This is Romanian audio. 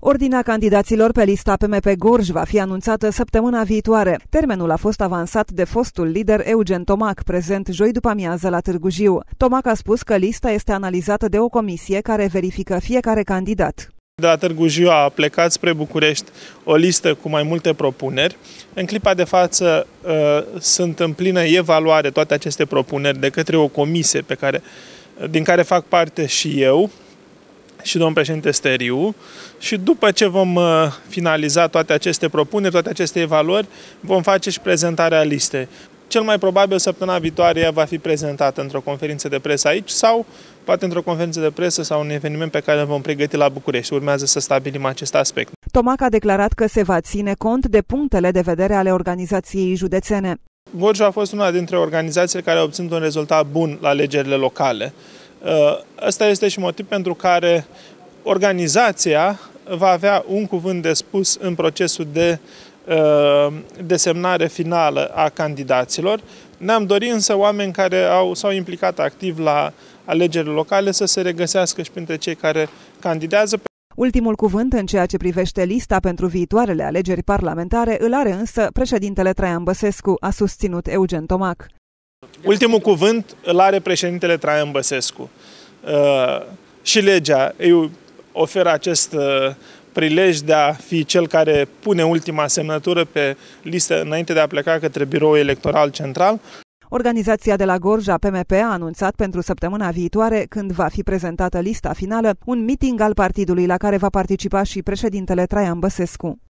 Ordinea candidaților pe lista PMP Gorj va fi anunțată săptămâna viitoare. Termenul a fost avansat de fostul lider Eugen Tomac, prezent joi după amiază la Târgu Jiu. Tomac a spus că lista este analizată de o comisie care verifică fiecare candidat. De la Târgu Jiu a plecat spre București o listă cu mai multe propuneri. În clipa de față uh, sunt în plină evaluare toate aceste propuneri de către o comisie pe care, uh, din care fac parte și eu, și domnul președinte Steriu și după ce vom uh, finaliza toate aceste propuneri, toate aceste evaluări, vom face și prezentarea listei. Cel mai probabil săptămâna viitoare ea va fi prezentată într-o conferință de presă aici sau poate într-o conferință de presă sau un eveniment pe care îl vom pregăti la București. Urmează să stabilim acest aspect. Tomac a declarat că se va ține cont de punctele de vedere ale organizației județene. Gorjul a fost una dintre organizațiile care au obținut un rezultat bun la legerile locale. Uh, ăsta este și motiv pentru care organizația va avea un cuvânt de spus în procesul de uh, desemnare finală a candidaților. Ne-am dorit însă oameni care au, s-au implicat activ la alegerile locale să se regăsească și printre cei care candidează. Ultimul cuvânt în ceea ce privește lista pentru viitoarele alegeri parlamentare îl are însă președintele Traian Băsescu, a susținut Eugen Tomac. Ultimul cuvânt îl are președintele Traian Băsescu. Uh, și legea îi oferă acest uh, prilej de a fi cel care pune ultima semnătură pe listă înainte de a pleca către biroul electoral central. Organizația de la Gorja PMP a anunțat pentru săptămâna viitoare, când va fi prezentată lista finală, un meeting al partidului la care va participa și președintele Traian Băsescu.